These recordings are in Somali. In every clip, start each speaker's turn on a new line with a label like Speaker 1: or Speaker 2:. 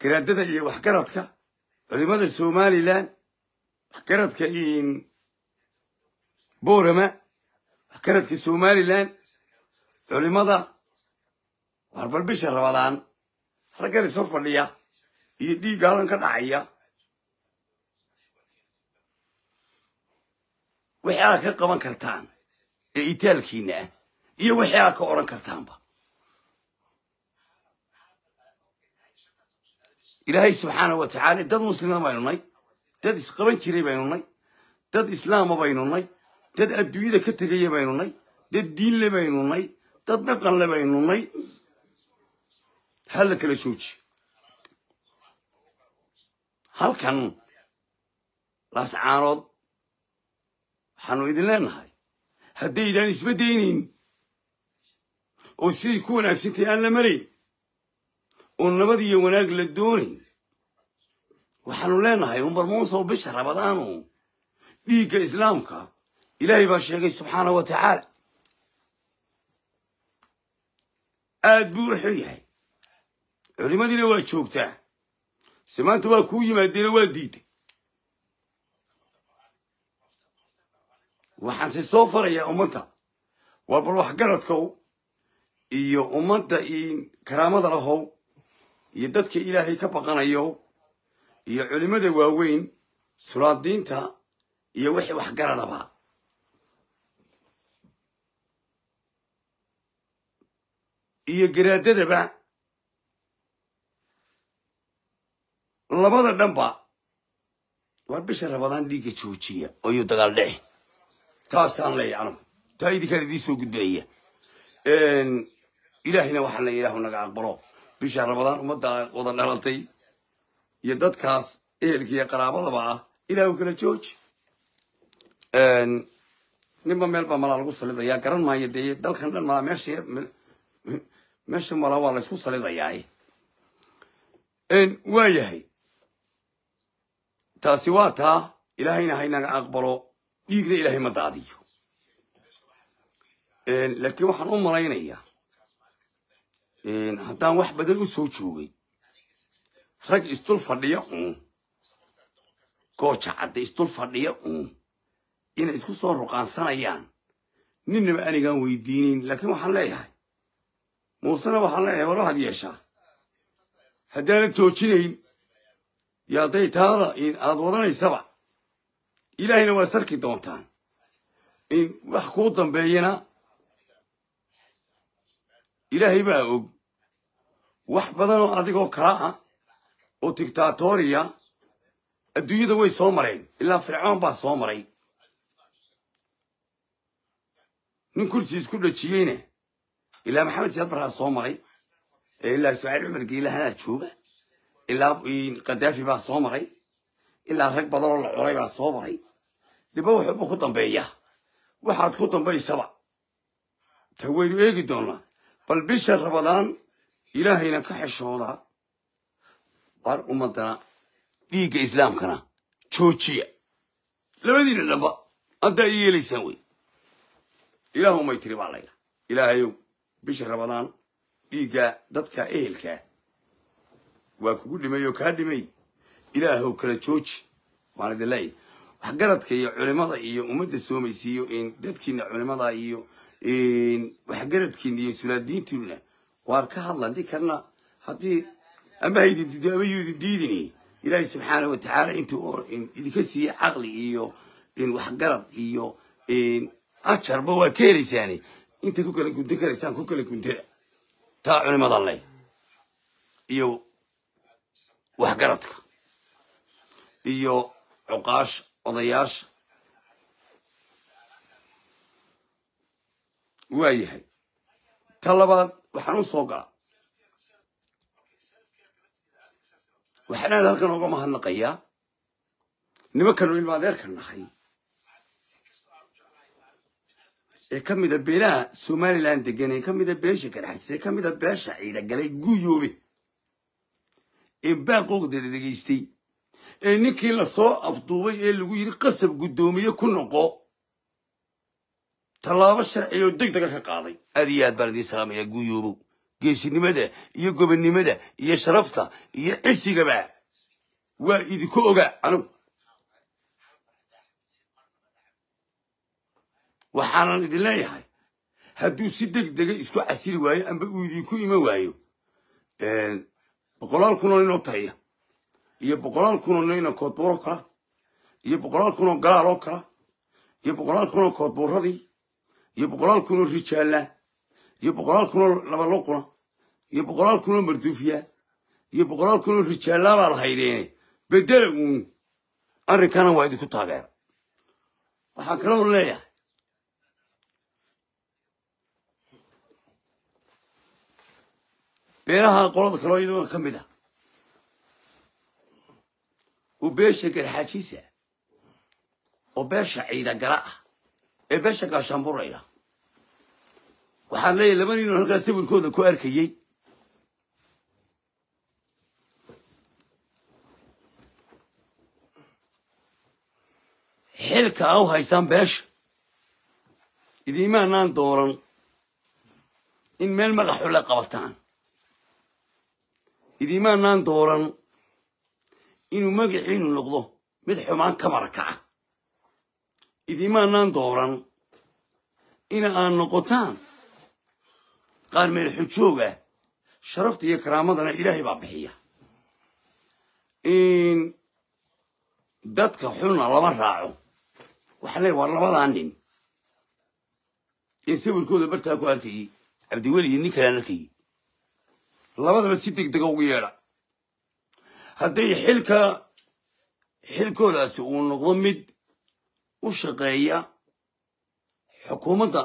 Speaker 1: garaadada iyo waxgaradka culimada somalilan waxgaradka borama waxgaradka somalilan culimada warbal bisha rabadaan raggan isor fadhiya iyo dhiig haalan ka dhacaya wixii aa ka qaban kartaan ee itaalkiina ah iyo wixii aa ka odhan kartaanba ilaahay subxaanahu watacaala dad muslima baynu nay dad isqaban jiray baynu nay dad islaama baynu nay dad adduunyada ka tegaya baynu nay dad diinle baynu nay dad dhaqanle baynu nay hala kala jooji halkan laascaanood waxaanu idin leenahay haddaydaan isbadaynayn oo sidii ku wanaagsantay aan la marayn oo nabad iyo wanaag la doonayn waxaanu leenahay umbarmoonsoo bisha rabadaanu dhiigga islaamka ilaahay baa sheegay subxaana wa tacaala aad buu u yahay culimmadiina waa joogtaa se maanta waa kuu yimaadeenoo waa diiday waxaan si soo farayaa ummadda waa bal waxgaradkow iyo ummadda karaamada lahow iyo dadka ilaahay ka baqanayo iyo culimmada waaweyn sulaadiinta iyo wixii waxgaradaba iyo garaadadaba labada dhanba waar bisha rabadaan dhiigga joojiya ayuu dagaal dhici taasaan leeyahay anugu taa idinkaan idiin soo gudbinaya ilaahina waxaan leeya ilaahu naga aqbalo bisha rabadaan ummadda wada dhalatay iyo dadkaas ehelkiiyo qaraabadaba ah ilaahu kala jooj ninba meel baa malaa lagu salidayaa garan maayo dee dalkan dhan malaa meesha meesha malaa waa laysku salidayaa waayahay taasi waa taa ilaahayna naga aqbalo dhiigna ilaahay ma daadiyo laakiin waxaan u malaynayaa haddaan wax badan u soo joogay rag isdul fadhiya uun gooja cadda isdul fadhiya uun inay isku soo ruqaansanayaan ninnaba anigaan weydiinin laakiin waxaan leeyahay muusena waxaan leeyahay war waxaad yeeshaa haddaanad joojinayn yaa day taada aad wadanaysaba ilaahayna waa sarki doontaan in wax kuu dambeeyana ilaahay baa og wax badanoo adigoo kala ah oo dictatoriya adduunyada way soo mareen ilaa fircoon baa soo maray nin kursi isku dhajiyeyna ilaa maxamed siyaad barraa soo maray ee ilaa ismaaciil cumar giilahanaa jooga ilaa kadaafi baa soo maray ilaa rag badanoo la cunay baa soo maray diba wuxuubuu ku dambeeya waxaad ku dambaysaba ta waynu eegi doonaa bal bisha rabadaan ilaahayna ka xeshoodaa waar ummadana dhiigga islaamkana joojiya labadiina dhamba haddaa i yeelaysaan wey ilaahu may tiri baa laydha ilaahayow bisha rabadaan dhiigga dadka ehelkaa waa kugu dhimay oo kaa dhimay ilaahw kala jooji waan waxgaradka iyo culimada iyo ummadda soomaysiiyo dadkiina culimada iyo waxgaradkiina iyo sulaadiintiina waan ka hadla karna haddii ama haydin diido ama yuudin diidini ilaahay subxaanah watacaala tacaala intuu idinka siiye caqli iyo waxgarad iyo ajarba waa ka helaysaani inta ku kala guntan karaysaan ku kala guntana taa culimada leh iyo waxgaradka iyo cuqaash odayaasha waa yahay ta labaad waxaan u soo galaa waxaan aad halkan oga mahadnaqayaa nimankanu ilma adeerka nahay ee ka mida beelaha somalilan degan ee ka mida beesha garxajis ee kamida beesha ciida galay guyoobe ee baaqoogdala dhegeystay ee ninkii lasoo afduubay ee lagu yidhi qasab guddoomiye ku noqo tallaabo sharci oo deg dega ah ka qaaday aad iyo aad baan idiin salaamayaa guuyoobow geesinimada iyo gobonnimada iyo sharafta iyo cisigaba waa idinku ogaa anugu waxaanan idin leeyahay hadduu si deg dega ah isku casiri waayo amba uu idinku iman waayo boqolaal kunoo inoo tariya iyo boqolaal kunoo nayna koodbuuro kala iyo boqolaal kunoo galaal oo kala iyo boqolaal kunoo koodbuuradii iyo boqolaal kunoo rijaalla iyo boqolaal kunoo labaloquna iyo boqolaal kunoo marduufiya iyo boqolaal kunoo rijaallabaa la haydeene bedela uun arrinkana waa idinku taageera waxaa kaloo leeyahay beeraha qolada kaloo iyaduna ka mid ah uu beesha garxaajiisa oo beesha ciidagala ah ee beesha gaashaanburayda waxaad leeyahay laba ninoo halkaas sawirkooda ku arkayey xilka a u haysaan beesha idimaanaan dooran in meel magaxu la qabataan idimaanaan dooran inuu magaciinu noqdo mid xumaan ka maraka ah idimaanaan dooran in aad noqotaan qaar meel xujoog ah sharafta iyo karaamadana ilaahay baa bixiya in dadka xuna lama raaco waxaan leey waa labadaa nin ee sawirkooda bartaa ku arkayey cabdiweli iyo nin kalaan arkayey labadaba si deg dega ah ugu yeedha hadday xilka xilkoodaasi uu noqdo mid u shaqeeya xukuumadda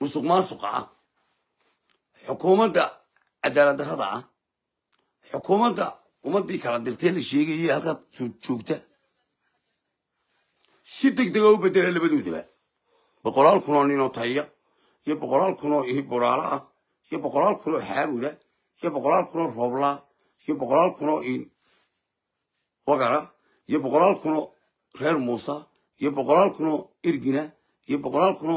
Speaker 1: musuqmaasuqa ah xukuumadda cadaalad darrada ah xukuumadda ummaddii kala dirtee la sheegayay halkaad joogta si deg dega u bedela labadoodaba boqolaal kunoo ninoo taya iyo boqolaal kunoo buraala ah iyo boqolaal kunoo xaabuda iyo boqolaal kunoo rooblaa iyo boqolaal kuno in wagara iyo boqolaal kuno reer muusa iyo boqolaal kuno irgina iyo boqolaal kuno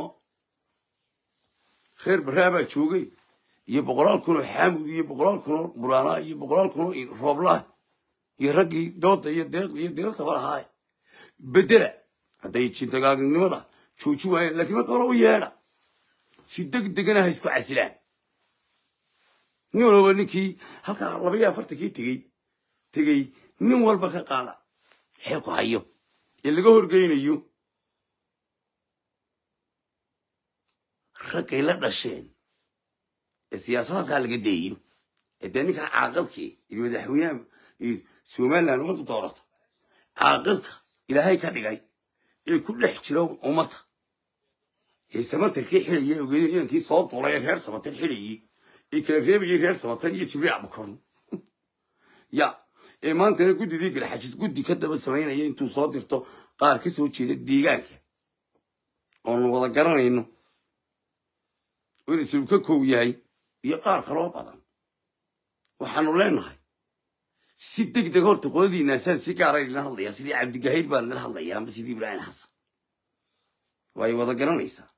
Speaker 1: reer baraabaa joogay iyo boqolaal kuno xaamud iyo boqolaal kuno buraana iyo boqolaal kunoo rooblah iyo raggii dooda iyo deeqa iyo dilaltaba bedela hadday jindagaagnimada jooji waayeen lakiin marka hore u yeedha si deg degana ha isku casilaan nin walba ninkii halkaa laba iyo afartankii tegey tegey nin walba ka qaada waxay ku hayo ee laga horgeynayo raggay la dhasheen ee siyaasada halkaa laga deeyo ee dee ninkaa caaqilkii iyo madaxweynaha somaliland umadu doorata caaqilka ilaahay ka dhigay ee ku dhex jiro ummadda ee samatarkii xidhayee ogeeda inankii soo duulay ee reer samatar xidhayey reebayo reer sabatan iyo jibriil abakon ya ee maantana guddidii garxajis guddi ka daba samaynaya intuu soo dirto qaar ka soo jeeda deegaanka oonu wada garanayno inuu ka kow yahay iyo qaar kaloo badan waxaanu leenahay si deg deg horta qoladii naasaan si gaara lala hadlayaa sidii cabdigahiir baa lala hadlayaa amba sidii ibraahim xasan waay wada garanaysaa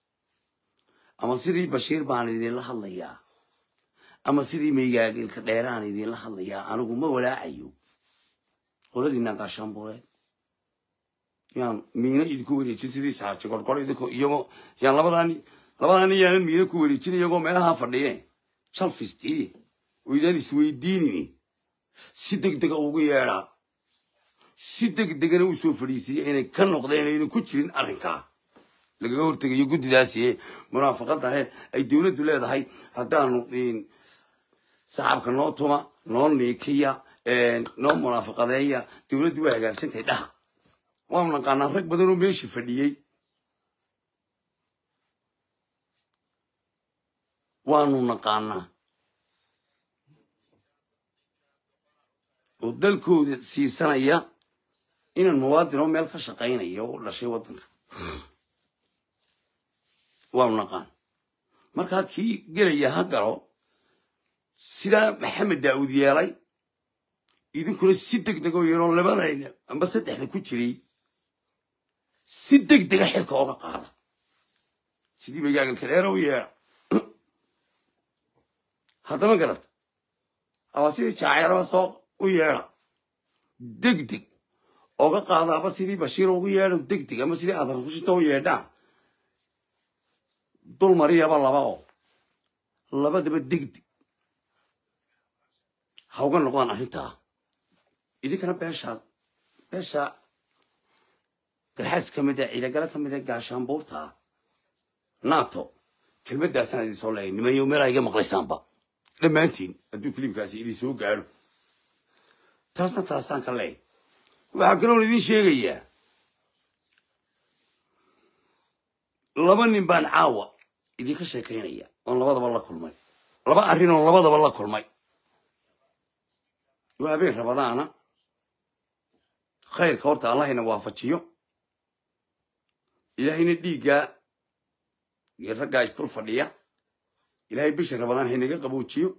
Speaker 1: ama sidii bashiir baan idinla hadlayaa ama sidii meygaageelka dheeraaan idiinla hadlayaa anigu ma walaacayo qoladii naaqaashaanbureed yaan miina idinku wareejin sidii saaji gorgoro idinku iyagoo yaan labadaan labadan yaanan miina ku wareejin iyagoo meelaha fadhiye jal fistiye idaan isweydiinini si degdega ugu yeedhaa si degdegana u soo fadhiisiiya inay ka noqdeen aynan ku jirin arrinkaa lagaga hortegayo guddidaasiye munaafaqadahe ay dowladdu leedahay haddaanu saxaabka noo tuma noo niikiya noo munaafaqadeeya dowladdu waa hagaagsantahay dhaha waanu naqaanaa rag badanoo meesha fadhiyey waanu naqaanaa oo dalkooda siisanaya inaan muwaadin oo meel ka shaqaynaya oo dhashay wadanka waanu naqaan markaa kii gelaya ha galo sidaa maxamed daawud yeelay idinkuna si deg dega u yeeloo labadayna amba saddexda ku jiray si deg dega ah xilka oga qaada sidii magaaganka dheera u yeedo haddama garad ama sidii jaaceeraba soo u yeeda deg deg oga qaada aba sidii bashiir ugu yeedho deg deg ama sidii adarkushinta u yeedhaa dul mariyaba laba oo labadaba degdeg ha uga noqdaan arrintaa idinkana beeshaa beesha garxaas kamid mida ciidagalo ka mida gaashaanbuurta nato kelmaddaasaan idinsoo leeyay nimanyo meelaa iga maqlaysaanba dhammaantiin hadduu kiliibkaasi idinsoo gaadho taasna taasaan ka leey waxaa kaloon idin sheegayaa laba nin baan caawa idinka sheekaynaya oon labadaba la kulmay laba arrin labadaba la kulmay yo habeen rabadaana khayrka horta allahayna waafajiyo ilaahayna dhiiggaa iyo raggaa iskul fadhiya ilaahay bisha rabadaan hanaga qaboojiyo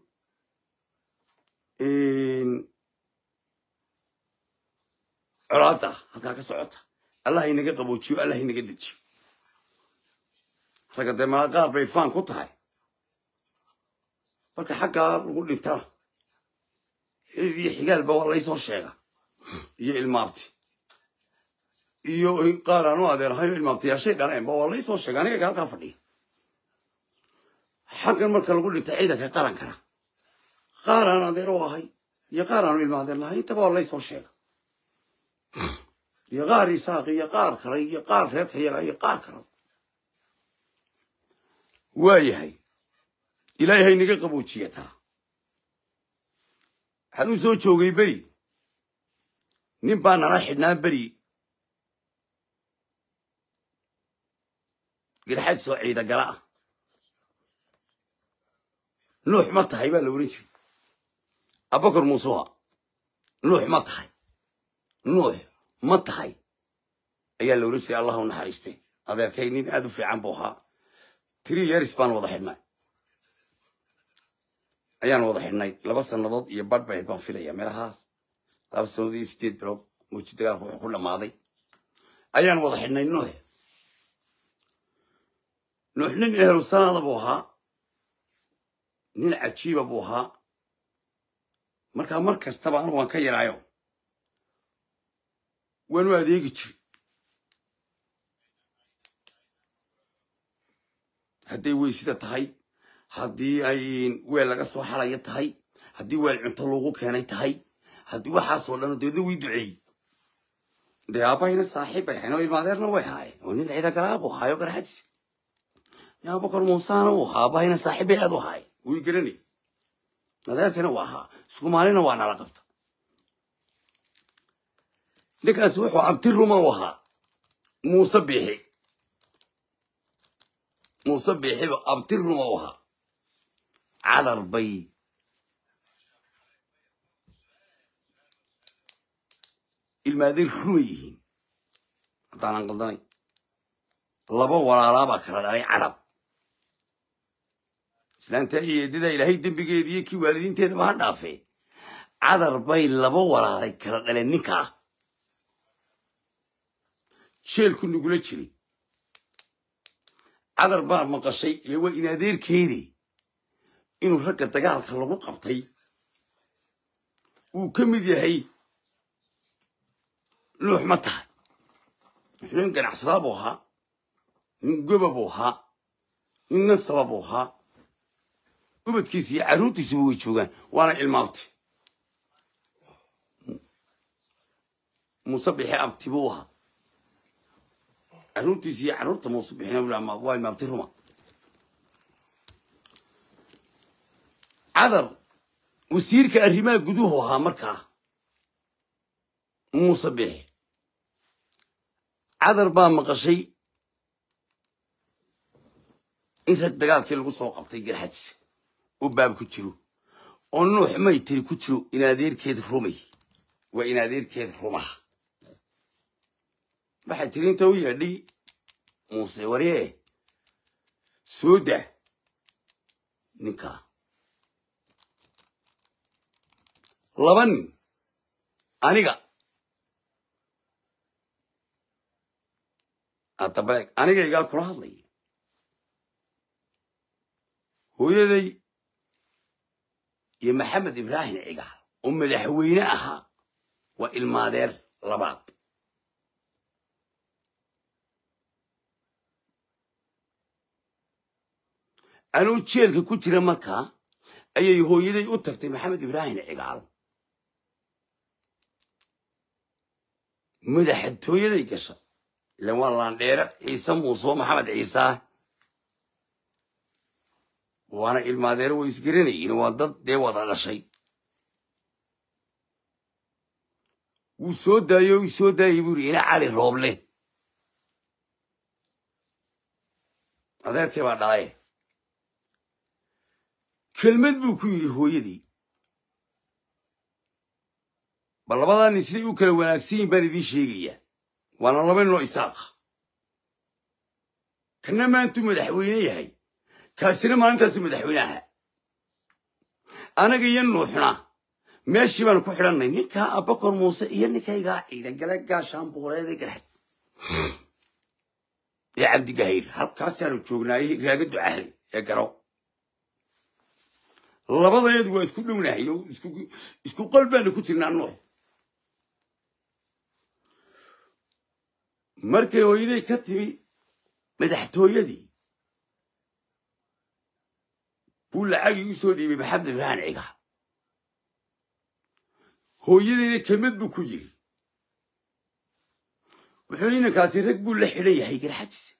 Speaker 1: colaada halkaa ka socota allah haynaga qaboojiyo allah haynaga dejiyo ragga dee qaar bay faan ku tahay marka xaggaa lagu dhintana iyo xigaalba waa laysoo sheega iyo ilmaabti iyo qaar aanu adeerahayo ilmaabtayaashay dhaleenba waa laysoo sheega anigaga halkaa fadhiya xaggan marka lagu dhigta ciidanka qarankana qaar aan adeer u ahay iyo qaar aanu ilma intaba waa laysoo sheega iyo qaar isaaq iyo qaar kale iyo qaar reer kayala iyo qaar kale waayahay ilaahay haynaga qabuujiyataa waxaan u soo joogay beri nin baa nala xidhnaa beri girxaad soo ciida gala ah nuux ma tahay baa la odhan jiray abakar muusuha nuux ma tahay nuux ma tahay ayaa la odhan jiray allah u naxariiste adeerkay nin aad u fiican buu ahaa three years baan wada xidhnay ayaan wada xidhnay laba sanadood iyo badh baan filaya meelahaas laba sanadood iyo sideed bilood muuji dagaalka wuxuu ku dhammaaday ayaan wada xidhnay nuux nuux nin ehelu sanaada buu ahaa nin cajiiba buu ahaa markaa mar kastaba anugu waan ka yaraayo waanu adeegi jiray hadday weysida tahay haddii ay weel laga soo xalayo tahay haddii weel cunto loogu keenay tahay haddii waxaasoo dhan dabeedna way duceeyey dee aabbahayna saaxiib ay hayno ilmaadeerna way haayeen oo nin ciida galaabo haayo garaxajis abubakar muusana uu ahaa aabahayna saaxiib aad u haayeen wuu garanay adeerkana waa ahaa isku maalina waa nala qabta ninkaasi wuxuu cabdiruma u ahaa muuse biixi muuse biixiba cabdiruma u ahaa cadar bay ilmaaday ruma yihiin haddaanan qaldanay laba walaalaabaa kala dhalay carab islaanta iyo eedadaa ilaahay dembigeediiyo kii waalidiinteedaba ha dhaafee cadar bay laba walaalay kala dhaleen ninkaa jeelku nagula jiray cadar baa maqashay ile waa in adeerkeedii inuu ragga dagaalka lagu qabtay wuu ka mid yahay nuux ma tahay nin ganacsada buu ahaa nin goba buu ahaa nin nasaba buu ahaa ubadkiisi iyo carruurtiisiba way joogaan waana ilmaabti muuse bixi abti buu ahaa carruurtiisi iyo carruurta muuse bixina waa ilmaabti ruma cadar wasiirka arrimaha guduhu ahaa markaa muuse bixi cadar baa maqashay in rag dagaalkii lagu soo qabtay garxajse oo baab ku jiro oo nuux may tiri ku jiro inadeerkeed rumay waa inadeerkeed rumaha waxay tiri inta u yeedhay muuse warye soo dah ninkaa laba nin aniga addabeeg anigaygaa kula hadlaya hooyaday iyo maxamed ibraahim cigaal oo madaxweyne ahaa waa ilmaadeer labaad anuu jeelka ku jira markaa ayay hooyaday u tagtay maxamed ibraahim cigaal madaxa gasha ilan waa laandheera ciise muusoo maxamed ciise ah. waana ilmaadeere way isgaranayiin waa dad dee wada dhashay wuu soo daayo u daayay buu ina cali rooble adeerkay baa dhalaaye kelmad buu ku yidhi hooyadii bal labadaa nin siday u kala wanaagsan yihin baan idiin sheegayaa waana laba ninoo isaaqa kanna maantuu madaxweyne yahay kaasina maalintaasi madaxweyne aha anaga iyo nuuxna meeshii baanu ku xidhannay ninkaa abakor muuse iyo ninkaygaa ciidagale gaashaanbuureede garxad ee cabdigahayr halkaasaanu joognaayey raaga ducahay ee garo labadeedu waa isku dhownahay oo isku qol baanu ku jirnaa nuux markay hooyaday ka timi madaxtooyadii buu lacagii u soo dhiibay maxamed ibraan ciga hooyadayna kelmad buu ku yiri wuxuu inankaasi rag buu la xidhan yahay garxajisa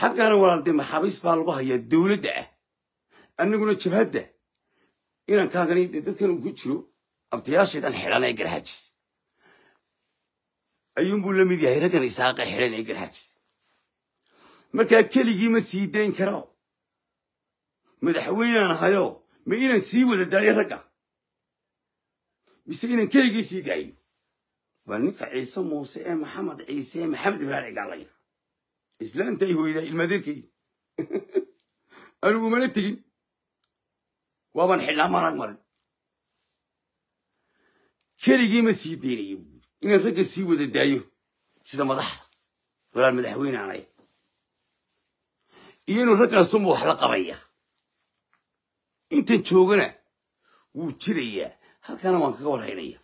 Speaker 1: xaggana walaal dee maxaabiis baa lagu hayaa dawladda ah annaguna jabhadda inankaagani dee dadkan uu ku jiro abtayaasheedan xidhan ee garxajis ayuunbuu la mid yahay raggan isaaqa xidhan ee markaa keligii ma sii dayn karo madaxweynaan ahayo ma inaan sii wada daayo ragga mise inaan keligii sii daayin waa ninka ciise muuse ee maxamed ciise ee maxamed ibraahic gaalaya islaanta ay hoydaa anigu mana tegin waaban xidhnaa maanag marin keligii ma sii daynayo buuri inaan ragga sii wada daayo sida madaxda walaal madaxweyne aan ahay iyo inuu raggaasuma wax la qabaya intan joogana wuu jirayaa halkaana waan kaga warhaynaya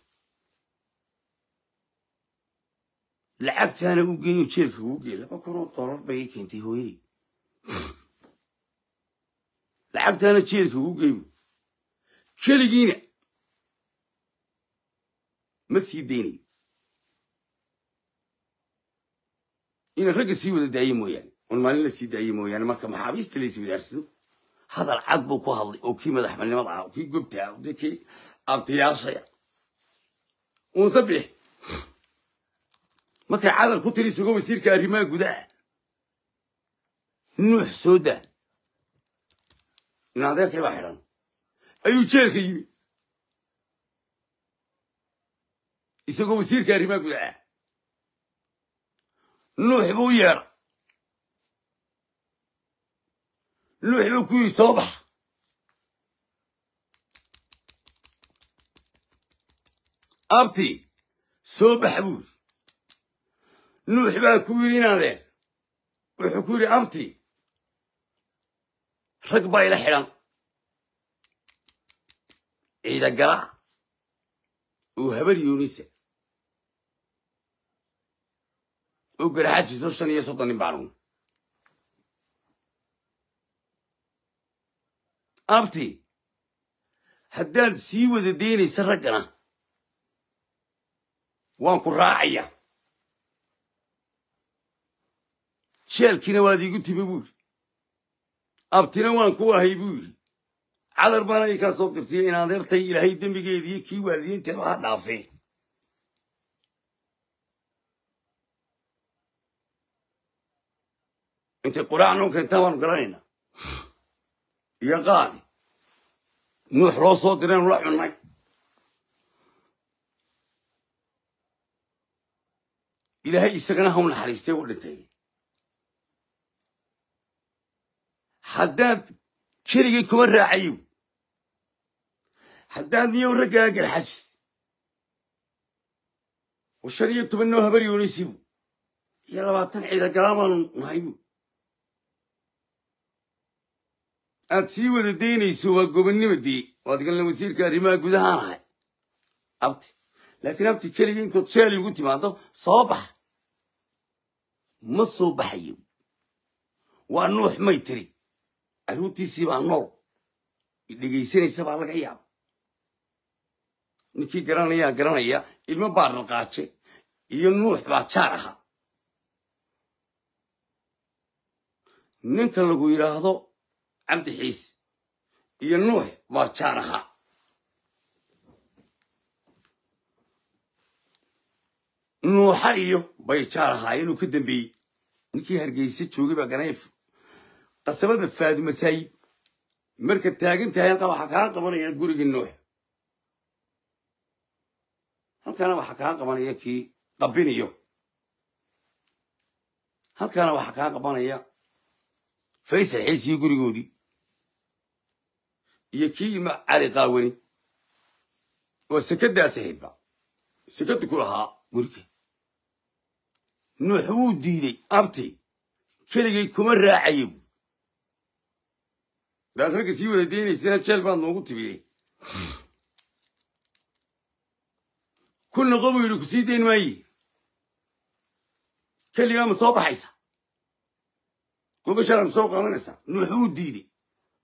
Speaker 1: lacagtaana u geeyo jeelka uu geey laba kunoo dollar bay keentay hooyadii lacagtaana jeelka uu geey keligiina ma sii daynayo inaan ragga sii wada daaye mooyaane un maalin la sii daaye mooyaane marka maxaabiista la iswadaarsado hadal cad buu ku hadlay oo kii madaxbanimada ah kii gobta kii abtiyaashaya uunsa bix markay cadal ku tiri sugo wasiirka arrimaha gudaha nuux soo daa in adeerkay baa xidhan ayuu jeelka yimi isagoo wasiirka arrimaha gudaha nuux buu u yeedha nuux buu ku yiri soo bax abti soo bax buu nuux baa ku yidhi inaadeen wuxuu ku yidhi abti rag baa ila xidhan ciidagala gala habar yuunisa oo garaxa jirto shan iyo soddon nin baalun abti haddaad sii wada deynaysa raggana waan ku raacaya jeelkiina waad iigu timi buu yidhi abtina waan ku ahay buu yidhi cadar baana soo dirtiyo in ilaahay dembigeediiyo kii waalidiinteeba ha dhaafee intay quraan u keentaan waanu garanaynaa iyo qaadi nuux loo soo diraynu la cunnay ilaahay isagana ha u naxariistay u dhintay haddaad keligii kuma raacayo haddaad niyow raggaa garxajis oo shan iyo toban noo habaryonaysibu iyo labaatan ciidagalaamaanu nahay bu aad sii wada daynayso waa gobonimadii oo adgalna wasiirka arrimaha gudahaan ahay abti laakiin abti keliga intood jeeli ugu timaado soo baxa ma soo baxayo waa nuux may tiri carruurtiisii baa nool idhegaysanaysa baa laga yaaba ninkii garanayaa garanaya ilmo baa rarqaaje iyo nuux baa jaar ahaa ninka lagu yidhaahdo cabdi xiise iyo baa jaar ahaa nuuxa iyo bay jaar ahaa inuu ka dambeeyey ninkii hargeyse joogay baa ganayf qasabada faadimasaayib marka taagan tahay halkaa waxaa kaa qabanaya gurigii nuux halkaana waxaa kaa qabanaya kii qabinayo halkaana waxaa kaa qabanaya faysal iyo gurigoodii iyo kii yima cali qaawani waa sekadaa saxiibba sekadu ku lahaa guriga nuux wuu diiday abti keligay kuma raacayo bu daad sii wada daynaysana jeel baad noogu tibiyey kulna qobu yidhi ku sii dayn maaye keligaa ma soo baxaysa gogashaala ma soo qaadanaysaa nuux wuu diiday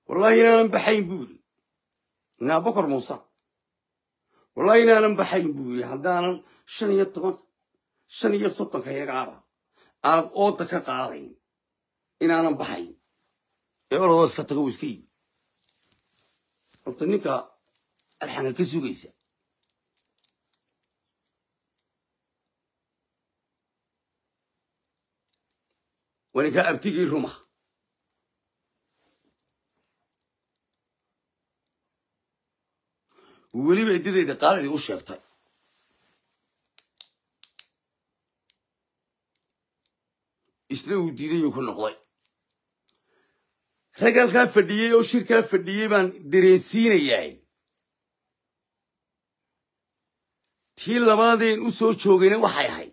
Speaker 1: wallaahi inaanan baxayn buu yidhi inaa bokor muuse wallaahi inaanan baxayn buu yidhi haddaanan shan iyo toban shan iyo soddonka yagaaba aad ooda ka qaadayn inaanan baxayn ee orodoo iska tago iska yimi horta ninka arxanka ka sugaysa waa abtigii ruma weliba ididayda qaaladii u sheegtay isna uu diidayu ku noqday rag halkaa fadhiyey oo shirkaa fadhiyey baan dareensiinayaa tii labaadeen u soo joogayna waxay ahayd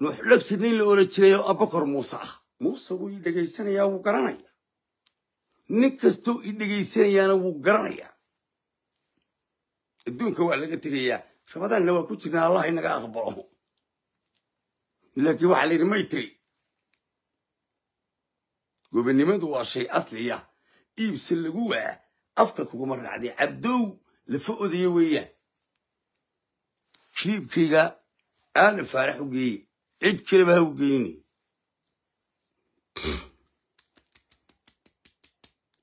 Speaker 1: nuux dhegti nin la oran jiray oo abakor muuse ah muuse wuu dhegaysanayaa wuu garanaya nin kastoo i dhegaysanayaana wuu garanayaa adduunka waa laga tegayaa rabadaanna waa ku jirnaa allah inaga aqbalo laakiin waxaa la yidhi may tiri gobonnimadu waa shay asliya ah. iibse lagu waa afka kuguma raacday cabdow lafa odaya weeyaan jiibkayga aada faarax u geeye cid kaleba ha u geynin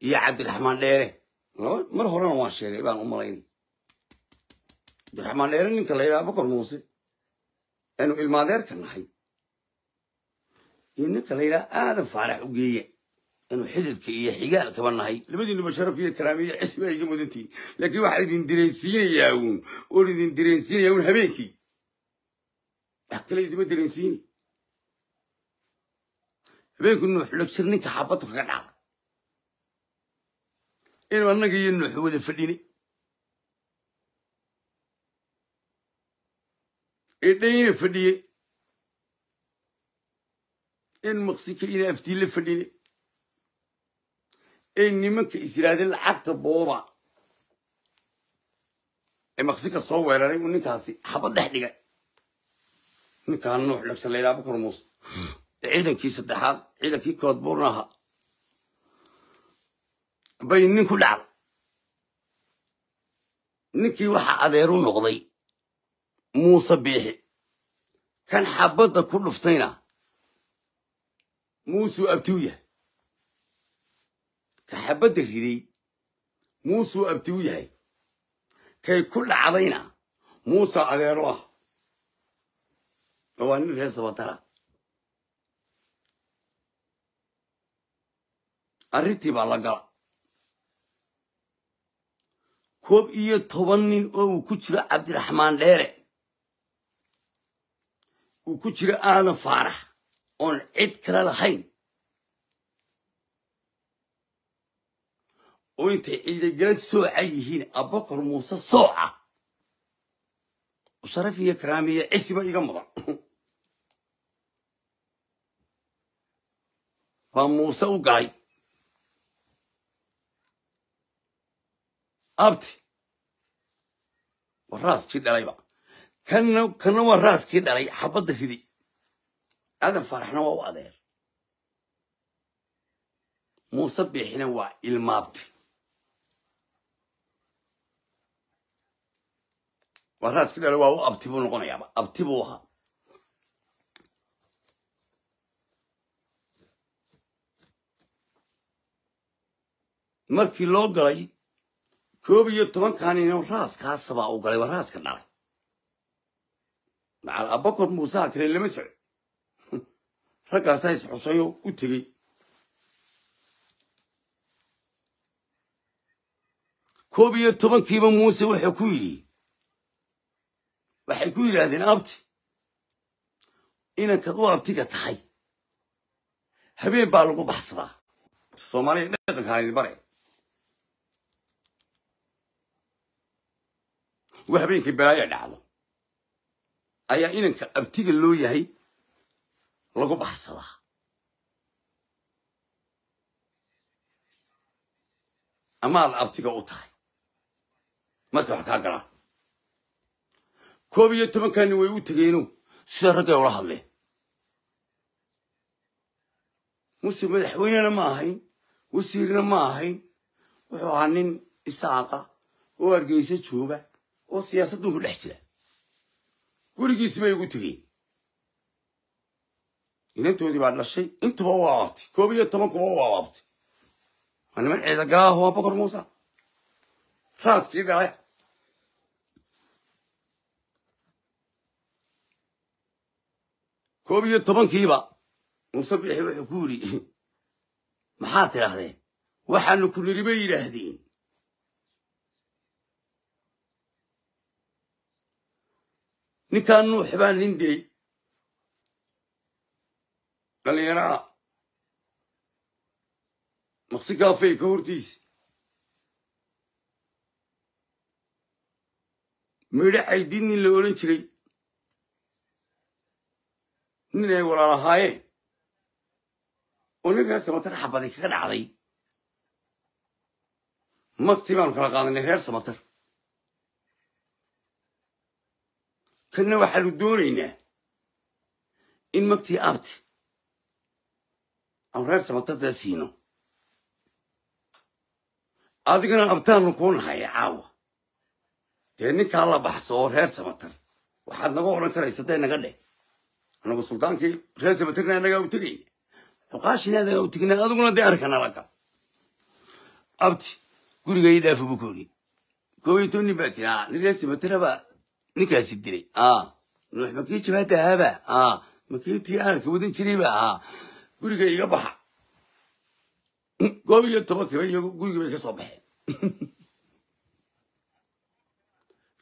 Speaker 1: iyo cabdiraxmaan dheere mar horena waan sheegay baan u malaynay cabdiraxmaan dheere ninka la yidhaha bakor muuse aynu ilmaadeerka nahay iyo ninka la yidhaha aadan faarax u geeya inuu xididka iyo xigaalkaba nahay labadiinuba sharaf iyo karaamiyo cisba iga mudantiin laakiin waxaa idin direensiinayaa uun oo idin direensiinayaa uun habeenkii wax kale idima direensiinay habeenku nuux lojir ninka xaabaddu kaga dhacda inuu annaga iyo nuux wada fadhinay idhayna fadhiyey in maqsika ina aftiila fadhinay ee nimanka israade lacagta booba ee maqsika soo weeraray uu ninkaasi xabad dhex dhigay ninkaa nuux dhagsa laydhaa abukar ciidankii saddexaad ciidankii koodbuurna ahaa bay nin ku dhacday ninkii waxa adeeru noqday muuse biixi kan xabadda ku dhuftayna muusuu abtiw yahay ka xabadda riday muusuu abtiw yahay kay ku dhacdayna muusa adeeru ah waa nin reer sabatara arrintii baa la gala koob iyo toban nin oo uu ku jiro cabdiraxmaan dheere uu ku jiro aadan faarax oon cid kale lahayn oo intay ciidagala sooca yihiin abakor muuse sooca sharaf iyo karaamiya cisiba iga mudan baa muuse u galay abti waa raaskii dhalayba kanna kanna waa raaskii dhalay xabadda hidi aadan faraxna waa u adeer muuse biixina waa ilmaabti waa raaskii dhalay waa u abti buu noqonayaaba abti buu ahaa markii loo galay koob iyo tobankaanino raaskaa sabaa u galay waa raaska dhalay macal abakor muuseha kale lama socdo raggaasaa isxusayoo u tegey koob iyo tobankiiba muuse waxay ku yidhi waxay ku yidhaahdeen abti inankaad u abtiga tahay habeen baa lagu baxsadaa soomaaliya dhaqankaanidi bare habeenkii balaayo dhacdo ayaa inanka abtiga loo yahay lagu baxsadaa amaad abtiga u tahay markay wax kaa galaan koob iyo tobankaani way u tegeeno sida raggay ula hadleen muse madaxweynena ma ahayn wasiirna ma ahayn wuxuu ahaa nin isaaqa oo hargeysa jooga oo siyaasadun ku dhex jira gurigiisibay ugu tegeen inantoodii baa dhashay intuba u abaabtay koob iyo tobankuba u abaabtay waa niman ciidagalaah waa bokor muuse raaskii dhalay koob iyo tobankiiba muuse bixi wuxuu ku yidhi maxaad tidhaahdeen waxaanu ku bay yidhaahdeen ninkaan nuux baa nin dilay dhallinyaraha maqsinkaa faybka hortiisa midho caydid nin la oran jiray nin ay walaal ahaayeen oo nin reer samatar xabaday kaga dhacday magtii baanu kala qaadanay reer samatar kanna waxaanu doonaynaa in magtii abti aan reer samatadaa siino adigana abtaanu ku nahay caawa dee ninkaa la baxso oo reer samatar waxaad naga oran karaysa day naga dheh annagu suldaankii reer samatarna anagaa u tegayna xuqaashina anagaa u tegnaa aduguna dee arkana la gab abti guriga ii dhaafo buu ku baa tiraa nin reer samatarabaa ninkaasi dilay ah. nuux makii jabaanta ahaaba ah. makiitii aanka wadan jiriba ah. guriga iga baxa goob iyo tobankiiba iyagu gurigii bay ka soo baxeen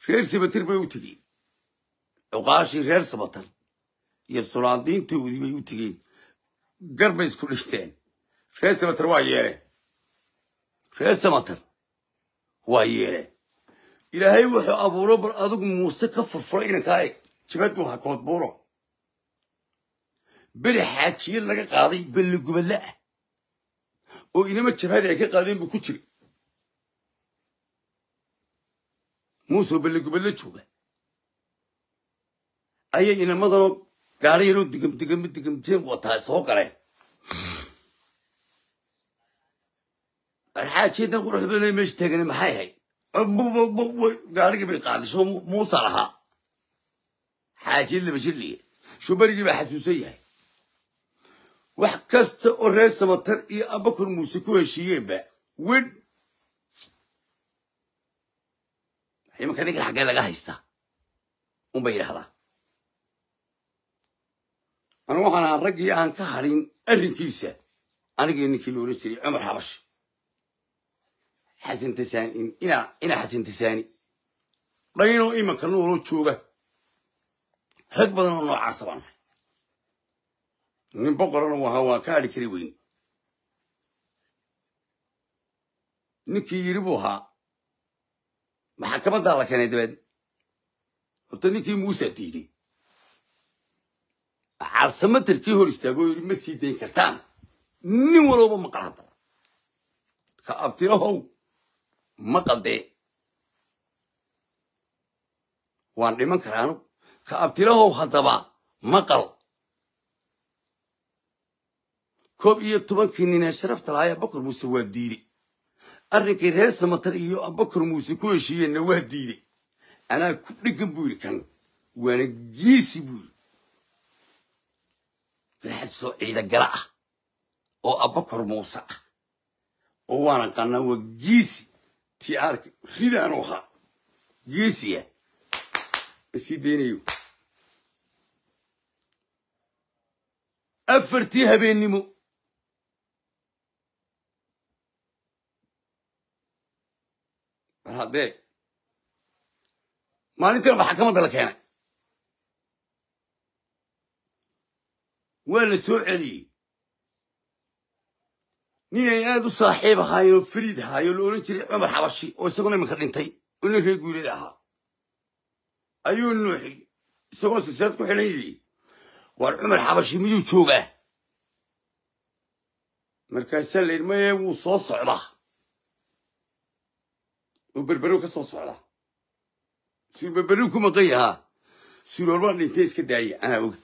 Speaker 1: reer sabatir bay u tegeen cuqaashii reer sabatar iyo sulaandiintoodii bay u tegeen gar bay isku dhigteen reer sabatar waa yeeleen reer sabatar waa yeeleen ilaahay wuxuu abuuro bal adigu muuse ka furfuro inankaa eg jabadu hakood buuro beri xaajiye laga qaaday belliguballe ah oo inama jabhadii ay ka qaadeen buu ku jira muuseo belligubadle jooga ayay inamadano gaari yaroo digam digam digamjeen wataa soo galeen barxaajeedna qurux meesha taagana maxay ahayd gaarigii bay qaadisoo muusa lahaa xaajiin laba shubarigii baa xasuusan yahay wax kasta oo reer samatar iyo abakor muuse ku heshiiyeenba wedh nimanka xaggee laga haystaa unbay yidhahdaa anigu waxaan ahaan raggii aan ka harin arrinkiisa anigii ninkii loola jiray cumar xabashi xasintasaanina xasintasaani dhaninoo imanka nuuloo jooga rag badanoo noocaasa baan ahay nin boqorana u ahaa waan ka hadhi kari weyn ninkii yidhi buu ahaa maxakamadaa la keenay dabaadna horta ninkii muusa diiday calsamatarkii hor istaagoo yidhi ma sii dayn kartaan nin walowba maqal hadda ka abtirahow ma qaldee waan dhiman karaa anugu ka abtilahow haddaba maqal koob iyo tobankii nin ee sharafta lahaaya abakar muuse waa diidey arrinkii reer samatar iyo abakar muuse ku heshiiyeenna waa diidey anaa ku dheggan buu yidhi kan waana giisi buu yidhi garxadisoo ciidagala ah oo abakar muuse ah oo waana qannaa waa giisi tiaarka ridaan ahaa geesiya e. e sii daynayo afartii e habeennimo bal haddee maalintan la keenay waa la soo celiyey nin ay aad u saaxiib ahaayeenoo fariid ahaayeen la oran jiray cumar xabashi oo isaguna iminka dhintay oo reer guurida ahaa ayuu nuuxi isaguna silsilad ku xidhan yidhi war cumar xabashi miyuu joogaa markaasaa la yidhi maye wuu soo socdaa oo berberow ka soo socdaa suu berberow ku maqan yahaa suur walbaa dhintay iska daaya anaa oga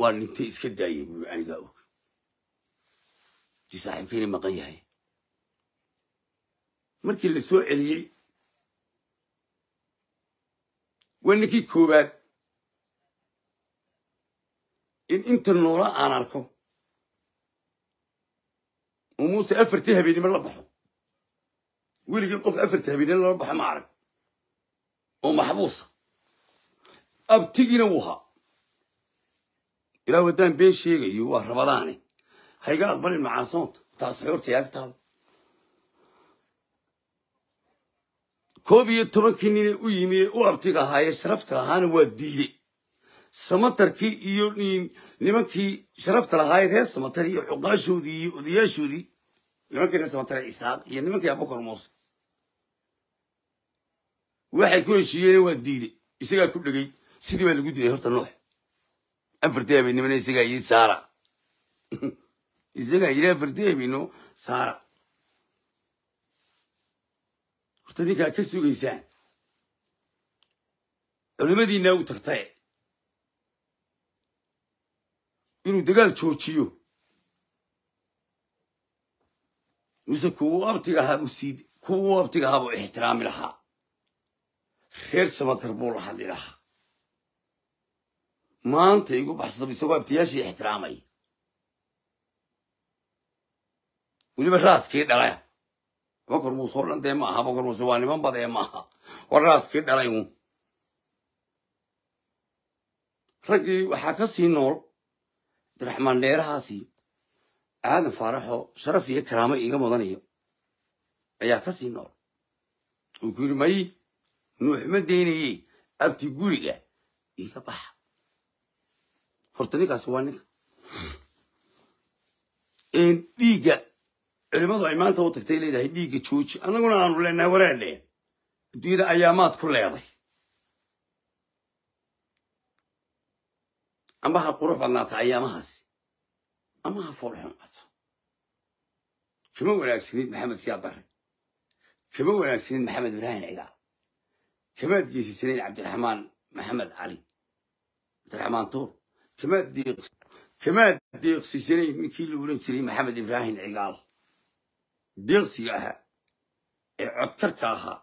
Speaker 1: waa dhintay iska daayay bui aniga og dii maqan yahay markii la soo celiyey waa ninkii koowaad in inta noola aan arko oo muuse afarti habeenimo la baxo weligii qof afarti habeenimo lala baxo ma arag oo maxbuusa abtigiina wuu haa ilaahu haddaan been sheegayo waa rabadaane hayga aqbalin macaasoonta taas xoortay agtaada koob iyo tobankii nin u yimi ee u abtiga ahaayee sharafta lahaana waa diidey samatarkii iyo nimankii sharafta lahaayee reer samatar iyo cuqaashoodii iyo odayaashoodii nimankii reer samatare isaaq iyo nimankii abakar muuse waxay ku heshiiyeen waa diidey isagaa ku dhegey sidii baa lagu diiday horta noox afartii habeenimona isagaa yii saara isagaa yiri afartii saara horta ninkaa ka sugaysaan culimadiinaa u tagtae inuu dagaal joojiyo mise kuwu abtiga ahaa buu kuwu abtiga ahaa buu ixtiraami lahaa reer samatar buu lahadli lahaa maanta igu baxsab isagoo abtiyaashii ixtiraamay weliba raaskii dhalay abakar muusoo dhan dee ma aha abakar muuse waa niman badee ma aha waa raaskii dhalay uun raggii waxaa ka sii nool abdiraxmaan dheerahaasii aadan faaraxoo sharaf iyo karaamo iiga mudanayo ayaa ka sii nool uu ku yidhi may nuux ma abti guriga iiga baxa horta ninkaasi waa ninka dhiigga culimmadu ay maanta u tagtay leedahay dhiigga jooji annaguna aanu leenahay wareedhe diida ayaamaad ku leeday ama ha qurux badnaata ayaamahaasi ama ha foolxumaato kama wanaagsanid maxamed siyaad barre kama wanaagsanid maxamed ibraahim cigaar kamaad geysisanayd cabdiraxmaan maxamed cali cabdiraxmaan tuur kamaa deeqsisanay ninkii la oran jiray maxamed ibraahim cigaal deeqsiga ahaa ee codkarka ahaa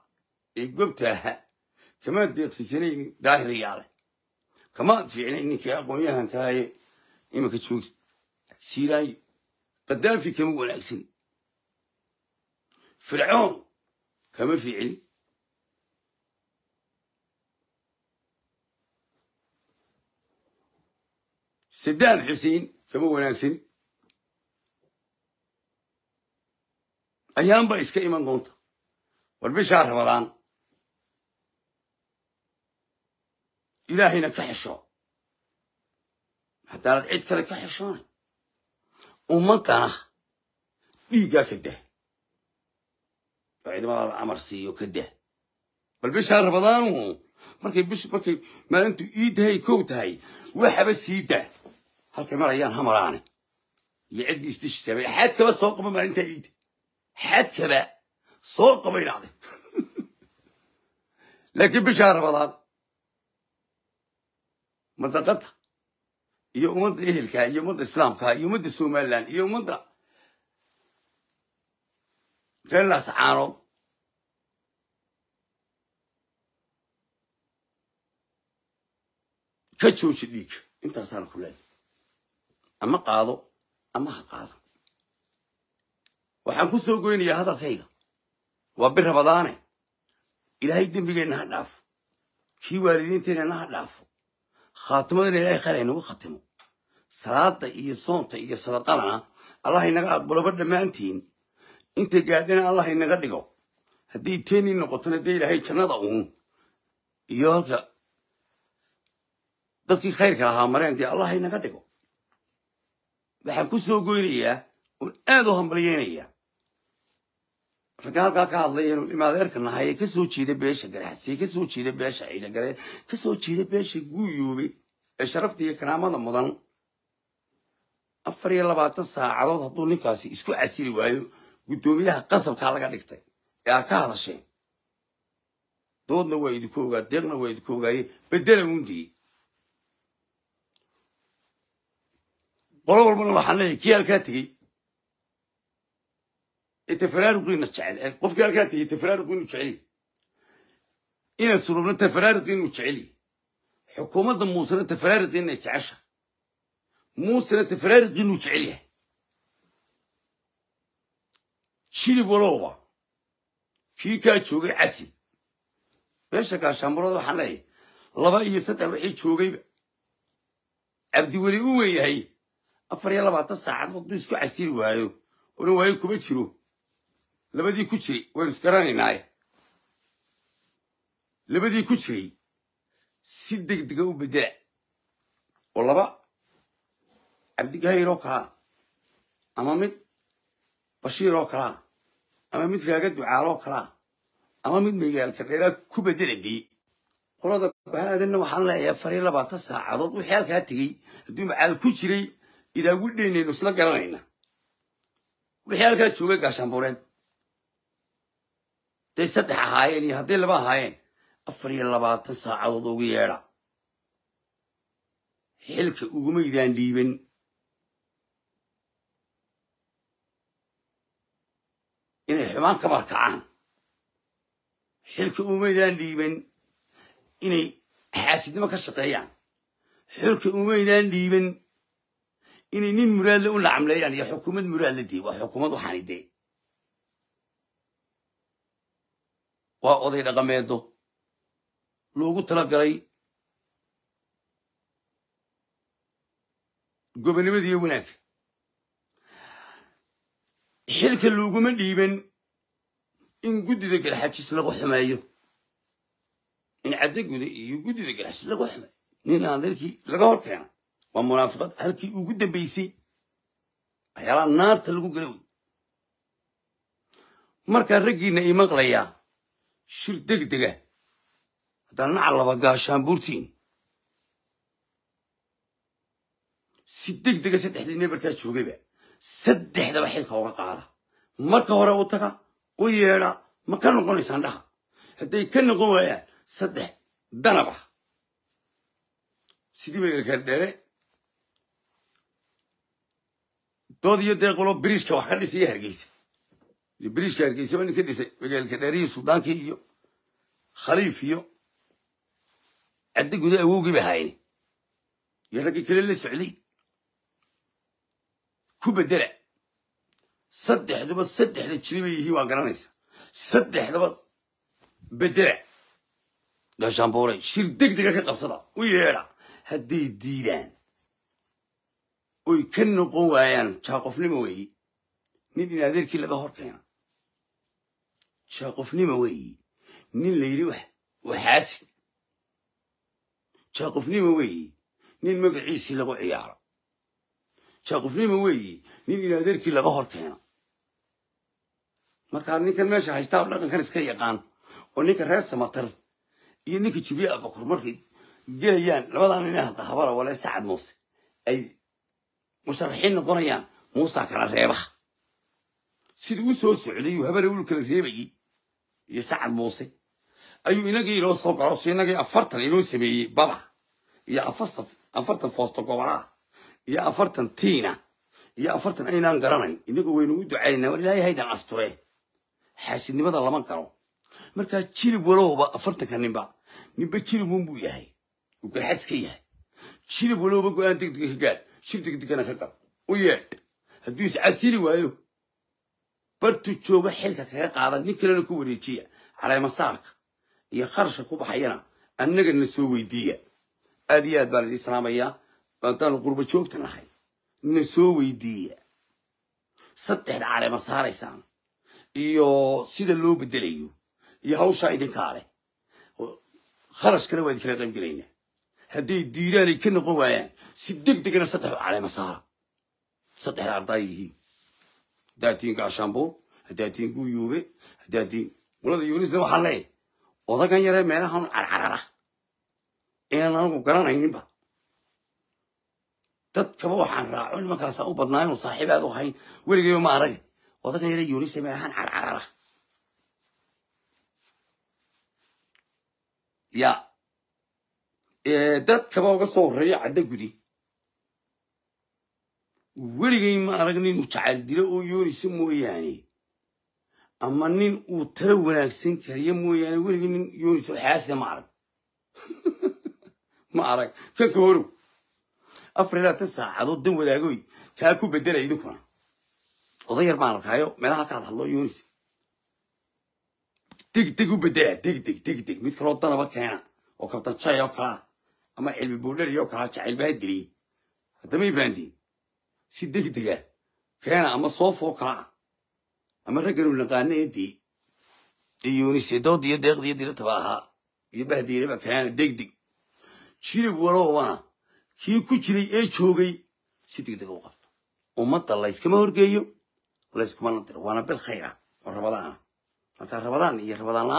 Speaker 1: ee gobta ahaa kamaa deeqsisanay daahiriyaale kama fiicnay ninkii aqoon-yahankaaye imaka joogi siiraayo kadaafi kama wanaagsani fircoon kama fiicni saddaan xuseen kama wanaagsanin ayaanba iska iman doonta war bishaa rabadaan ilaahayna ka xeshoo haddaanad cid kale ka xeshoonay ummaddana dhiiggaa ka dah oo ciidamadaada amar siiyo ka dah bal bishaa rabadaanu markay maalintau ii dahay kow tahay waxaba sii dah halkay marayaan hamalaane iyo ciddii isdishisaabay xaadkaba soo qaba maalintaa iida xaadkaba soo qaba inacday laakiin bishaa rabadaan madaqada iyo ummadda ehelka iyo ummadda islaamka iyo ummadda somalilan iyo ummadda reerlaas caanood ka jooji dhiigga intaasaana ku leeya ama qaado ama ha qaado waxaan ku soo goynayaa hadalkayga waa bi rabadaane ilaahay dembigeenna ha dhaafo kii waalidiinteenana ha dhaafo khaatimadana ilaahay khayr aynagu khatimo salaada iyo soonta iyo sadaqadana allah inaga aqbalaba dhammaantiin inta gaadhana allah inaga dhigo haddii teenii noqotona dee ilaahay jannada uun iyo halka dadkii khayrka ahaa mareen dee allah inaga dhigo waxaan ku soo goynayaa oon aad u hambalyeynayaa ragga halkaa ka hadlay inuu imaadeerka nahay kasoo jeeda beesha garaxsi kasoo jeeda beesha ciidagale kasoo jeeda beesha guuyoobe ee sharafta iyo karaamada mudan afar iyo labaatan saacadood hadduu ninkaasi isku casili waayo guddoomiyaha qasabkaa laga dhigtay ee aad ka hadasheen doodna waa idinku ogaa deeqna waa idinku ogaaye bedela uundii qolo walbana waxaan leeyahay kii halkaa tegey ee tafaraaruqiina jecel eh? qofkii halkaa tegey tafaraaruqu inuu inaan surubna tafaraaruqi inuu xukuumadda muusena tafaraaruqi jecesha muusena tafaraaruqi jecel yahay jilib walooba kii kaa joogay casi meesha gaashaambarooda waxaan leeyahay laba iyo saddex waxii joogayba cabdiweli u weyn afar iyo labaatan saacad qofdu isku casiri waayo una waayo kuma jiro labadii ku jiray waynu isgaranaynaaye labadii ku jiray si deg dega u bedela oo laba cabdigahayr oo kalaa ama mid bashiir oo kalaa ama mid raaga ducaal oo kalaa ama mid magaalka dheeraa ku bedela dee qolada bahaadanna waxaan leeyahay afar iyo labaatan saacadood wixii halkaa tegey hadduu macaal ku jiray idaagu dheynaynu isla garanayna wixii halkaa joogay gaashaanbuureed day saddex ahaayeen iyo hadday laba ahaayeen afar iyo labaatan saacadood ugu yeedha xilka ugumaydaan dhiiban inay xumaan ka markacaan xilka umaydaan dhiiban inay xaasidnimo ka shaqeeyaan xilka umaydaan dhiiban inay nin muraadle u lacamleeyaan iyo xukuumad muraadle dee waa xukuumad waxaani dee waa oday dhaqameedo loogu talagalay gobonimadiiyo wanaagga xilka looguma dhiiban in guddida garxajis lagu xumeeyo in caddaguda iyo guddida garxajis lagu xumeeyo nin aan dalkii laga hor keena waa munaafiqad halkii ugu dambaysay waxyaalaha naarta lagu gala wey markaa raggiina ii maqlayaa shir deg dega haddana naca laba gaashaan buurtiin si deg dega saddexdii nebertaa joogayba saddexdaba xilka oga qaada marka hore u taga u yeedha ma ka noqonaysaan dhaha hadday ka noqon waayaan saddex danaba ah sidii bay garkaar dheere dood iyo deequlo biriishka waxaan dhisay hargeysa biriishka hargeysaba ninka dhisay magaalka dheeriyo suudaankii iyo khaliif iyo caddi guda ba haayne iyo raggii kale la socday ku bedela saddexdaba saddexda jiliba yihii waa garanaysa saddexdaba bedela gaashaanbooray shir deg dega ka qabsada u yeedha hadday diidaan oy ka noqon waayaan jaaqofnimo weeyi nin in adeerkii laga hor keena jaaqofnimo weeyi nin la yidhi waxaasi jaaqofnimo weeyi nin magaciisii lagu ciyaaro jaaqofnimo weeyi nin in adeerkii laga hor keena markaa ninkan meesha haystaa dhaqankan iska yaqaan oo ninka reer samatar iyo ninka jibriil abakor markay gelayaan labadaa nin hadda habara wale sacad moose ay musharaxiin noqonayaan muusa kala reebaha sidii u soo socdayuu habare ul kala reebayey iyo sacad muuse ayuu inagii inoo soo gocoso inagii afartan inoo sameeyey baba iyo afartan foosto gobolaha iyo afartan tiina iyo afartan aynaan garanayn inagu waynu u ducaynaa war ilaahay haydan asture xaasidnimada lama garo markaa jilib walowba afartanka ninba ninba jilib unbuu yahay uu garxadska yahay jilib walowba go-aan degdega ka gaad shir degdeganaan ka qab u yeedh hadduu iscasili waayo bartu jooga xilka kaga qaada nin kalena ku wareejiya caleemasaarka iyo qarashka ku baxayana annaga na soo weydiiya aad iyo aad baan idin salaamayaa maadaanu qurba joogta nahay na soo weydiiya saddexda caleema saaraysaan iyo sida loo bedelayo iyo hawshaa idinkaa leh qarashkana waa idinkala qayb gelaynaa hadday diiraanay ka noqon waayaan si deg degana saddex caleemasaara saddexda ardaay yihiin haddaa tihiin gaashaambo haddaa tihiin guyuube haddaa yuunisna waxaa leeya odagan yaree meelahan carcarara inaan anagu garanayninba dadkaba waxaan raaco nimankaasa u badnaa inu saaxiibaad u hayn weligeyba ma arage odagan yaree yuunise meelahan carcarara ya dadkaba uga soo horreeya cadda gudi weligay ma arag nin uu jacayl dilo oo yoonaysa mooyaane ama nin uu tala wanaagsan kariya mooyaane weligay nin yoonaysa oo ma arag ma arag kan ka horow afar ilaa saacadood dan wadaagoy kaa ku bedela idinkuna oda yar baan arkaayo meelaha ka had hadloo yoonaysa degdeg u bedelaa degdeg degdeg mid kaloo danaba keena oo kabtanjaya oo kalaa ama cilmi boodhariya oo kalaa jacaylbaa diliyey haddama ifandi si deg dega keena ama soo foo kalaca ama ragganuu naqaano eedii iyo deeqdiyo dirataba ahaa iyo bahdiiraba keena degdeg jirib walowbana kii ku jiray ee joogay si deg degdega u qabto ummadda layskama horgeeyo layskuma nadiro waana bil khayr oo rabadaana markaa rabadaan iyo rabadaan la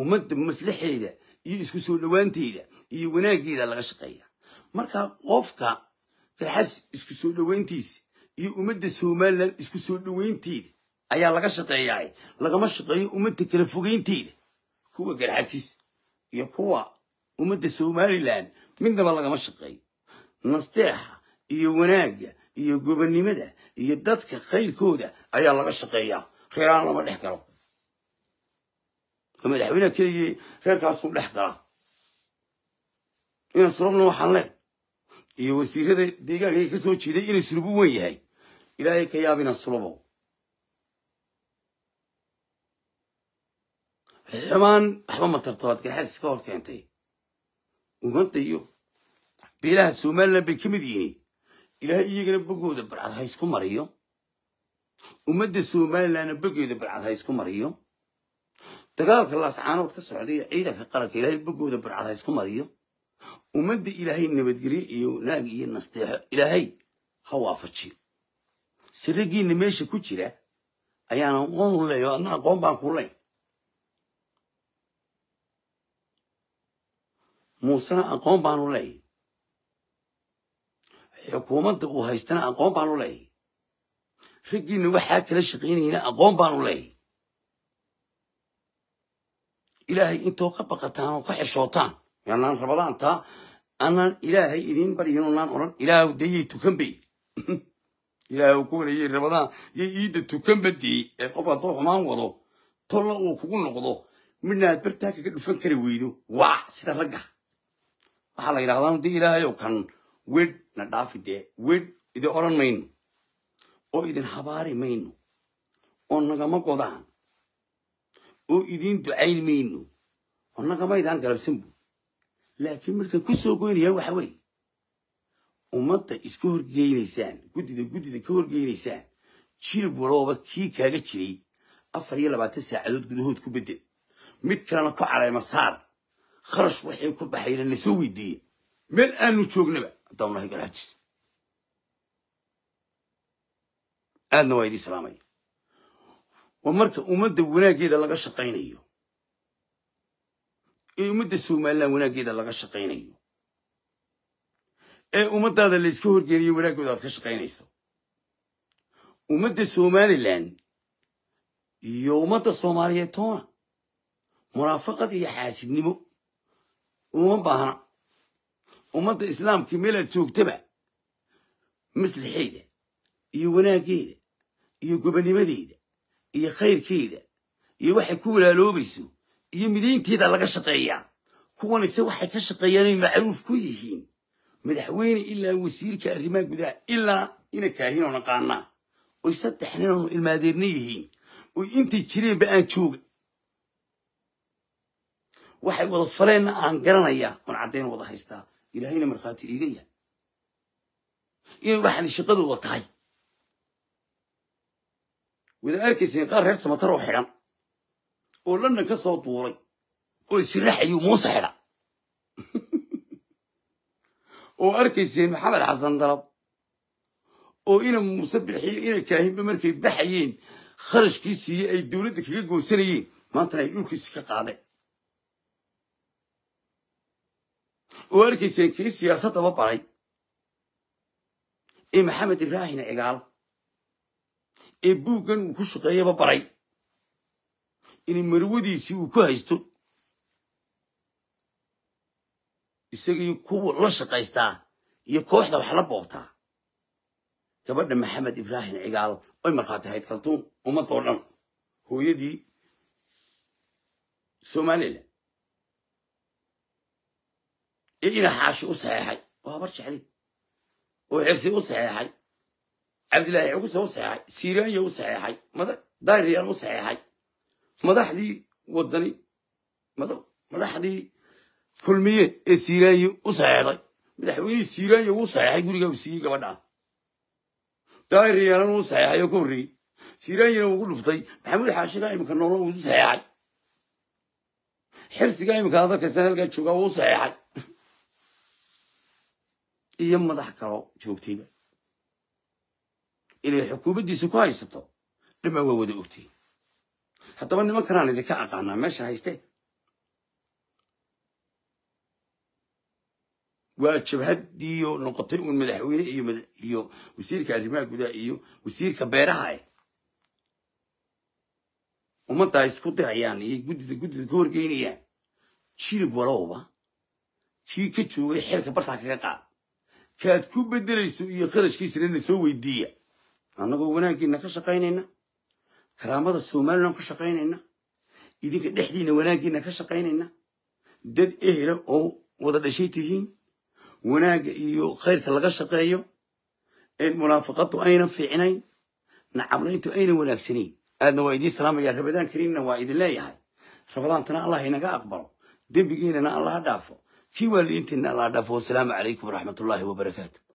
Speaker 1: ummadda maslaxeeda iyo isku soo dhowaanteyda iyo wanaaggeeda laga shaqeeya marka qofka farxash isku soo dhoweyntiisa iyo ummadda somalilan isku soo dhoweynteeda ayaa laga shaqeeyaay lagama shaqeeyo ummadda kala fogeynteeda kuwa garxajis iyo kuwa ummadda somalilan midnaba lagama shaqeeyo nasteexa iyo wanaagga iyo gobonnimada iyo dadka khayrkooda ayaa laga shaqeeyaa reeraan lama dhex galo madaxweyneha keliye reerkaasuu dhex galaa inasrobna waxaan leeg iyo wasiirada deegaanka ka soo jeeday inay sulubu weyn yahay ilaahay ka yaabina sulubow xumaan waxba ma tarto aad garxaadis ka hor keentay ummadda iyo beelaha somalilan bay ka mid yihiin ilaahay iyagana bogooda barcad ha isku mariyo ummadda somalilandna bogeeda barcad ha isku mariyo dagaalka laascaanood ka socday ciidanka qaranka ilahay bogooda barcad ha isku mariyo ummadda ilaahay nabadgelyo iyo naag iyo nasteexo ilaahay ha waafajiyo sirrigiinna meesha ku jira ayaana aqoon u leeyo adna aqoon baan kuu leyn muusena aqoon baanu leeyahy xukuumadda uu haystana aqoon baanu leeyahy raggiinna waxaa kala shaqaynayna aqoon baanu leeyahy ilaahay intoo ka baqataan oo ka xeshootaan rabadaan rabadaanta anaan ilaahay idin baryin unaan odhan ilaahu deyey tukanbay ilaahu ku wareeyey rabadaan iyo iidda tukanba e dee ee qof hadduu xumaan wado tolla uu kugu noqdo midnaad aad bartaa kaga dhufan kari weydo waa sida ragga waxaa la yidhahdaa dee ilaahayow kan wedh na dhaafi dee wedh idin oran mayno oo idin habaari mayno oo nagama godaan oo idiin ducayn mayno oo nagamaydaan garabsan bu laakiin markaan ku soo goynaya waxa weeye ummadda iska horgeynaysaan guddida guddida ka horgeynaysaan jilib walooba kii kaaga jiray afar iyo labaatan saacadood gudahood ku bedel mid kalena ku calayma saar kharash waxay ku baxayna na soo weydiiya meel aanu joognaba haddaan nahay garaajis aadna waa idii salaamaya waa marka ummadda wanaaggeeda laga shaqaynayo ee ummadda somalilan wanaaggeeda laga shaqaynayo ee ummaddaada la iska horgeliyo wanaaggooda aad ka shaqaynayso ummadda somalilan iyo ummadda soomaaliyeed toona munaafaqad iyo xaasidnimo uma baahna ummadda islaamka meel aad joogtaba maslixeeda iyo wanaaggeeda iyo gobanimadeeda iyo khayrkeeda iyo waxay ku walaaloobayso iyo midaynteeda laga shaqeeyaa kuwanise waxay ka shaqeeyaan inay macruuf ku yihiin madaxweyne ilaa wasiirka arrimaha gudaha ilaa ina kaahin oo naqaanaa oy saddex nin oo ilmaadeerna yihiin oy intay jireenba aan jooga waxay wada faleenna aan garanayaa oon caddayn wada haystaa ilaahayna markhaati iiga yahay inay waxani shaqadooda tahay wada arkayseen qaar reer samatar oo xidhan oo london ka soo duulay oo isiraxayuu muuse xidha oo arkayseen maxamed xasan dalab oo ina muuse bixiyo ina kaahinba markay baxayeen kharashkii siiye ay dowladda kaga goosanayeen maantana ay dhulkiisi ka qaadeen oo arkayseen kii siyaasaddaba baray ee maxamed ibraahim cigaal ee buuggan uu ku shaqeeyaba baray in marwadiisii uu ku haysto isagii kuwa la shaqaystaa iyo kooxda wax la boobtaa gabadha maxamed ibraahim cigaal oy markhaati ahayd kaltuun ummadoo dhan hooyadii somalilan ee xaashi u saxeexay oo habar jeclid oo cersi u saxeexay cabdilaahi cuguse u saxeexay sirianya u saxeexay mada dairiyaan u saxeexay madaxdii wadani madaxdii hulmiye ee siraayi u saxeexday madaxweynihii siraayi wuu saxeexay gurigaa uu siiyey gabadhaa daariyanan wuu saxeexay oo ku horreeyey siraayina wuugu dhuftay maxamuud xaashiga iminka noolo wuu saxeexay xirsigaa iminkaad arkaysan halkaa jooga wuu saxeexay iyo madax kaloo joogtayba inay xukuumaddiisa ku haysato dhammaan waa wada ogtay haddaba nimankanaan idinka aqaanaa meesha haysteen waa jabhadiiyo noqotay uun madaxweyne iyo wasiirka arrimaha gudaha iyo wasiirka beeraha eh ummaddaa isku dirayaan iyo guddida guddida ka horgeynayaan jilib walowba kii ka joogay xeelka bartaa kaga qaad kaad ku beddelayso iyo qarashkiisana na soo weydiiya annagoo wanaaggiinna ka shaqaynayna karaamada somalilan ka shaqaynayna idinka dhexdiina wanaaggiina ka shaqaynayna dad ehela oo wada dhashay tihiin wanaagga iyo khayrka laga shaqeeyo munaafiqadu ayna fiicnayn nacablayntu ayna wanaagsanayn aadna waa idiin salaamaya rabadaan kariinna waa idin leeyahay rabadaantana allah inaga aqbalo dembigiinana allah dhaafo kii waalidiintiinna allah dhaafo wasalaamu calaykum waraxmatullaahi wabarakaatu